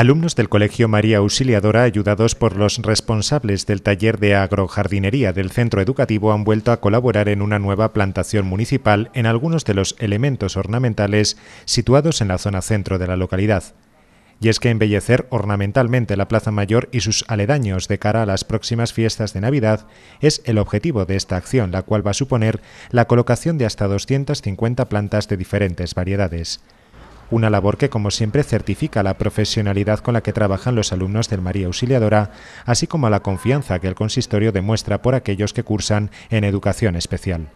Alumnos del Colegio María Auxiliadora, ayudados por los responsables del taller de agrojardinería del centro educativo, han vuelto a colaborar en una nueva plantación municipal en algunos de los elementos ornamentales situados en la zona centro de la localidad. Y es que embellecer ornamentalmente la Plaza Mayor y sus aledaños de cara a las próximas fiestas de Navidad es el objetivo de esta acción, la cual va a suponer la colocación de hasta 250 plantas de diferentes variedades una labor que como siempre certifica la profesionalidad con la que trabajan los alumnos del María Auxiliadora, así como la confianza que el consistorio demuestra por aquellos que cursan en educación especial.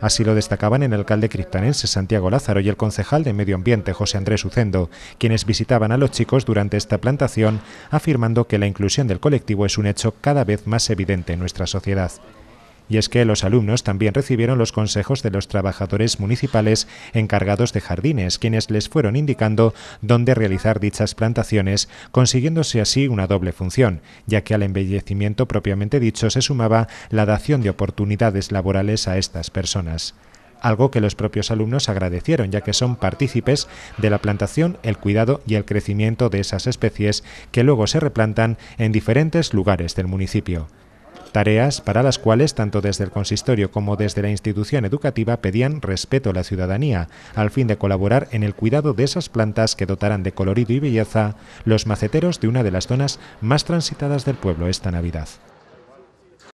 Así lo destacaban el alcalde criptanense Santiago Lázaro y el concejal de Medio Ambiente José Andrés Ucendo, quienes visitaban a los chicos durante esta plantación, afirmando que la inclusión del colectivo es un hecho cada vez más evidente en nuestra sociedad y es que los alumnos también recibieron los consejos de los trabajadores municipales encargados de jardines, quienes les fueron indicando dónde realizar dichas plantaciones, consiguiéndose así una doble función, ya que al embellecimiento propiamente dicho se sumaba la dación de oportunidades laborales a estas personas algo que los propios alumnos agradecieron, ya que son partícipes de la plantación, el cuidado y el crecimiento de esas especies que luego se replantan en diferentes lugares del municipio tareas para las cuales tanto desde el consistorio como desde la institución educativa pedían respeto a la ciudadanía, al fin de colaborar en el cuidado de esas plantas que dotarán de colorido y belleza los maceteros de una de las zonas más transitadas del pueblo esta Navidad.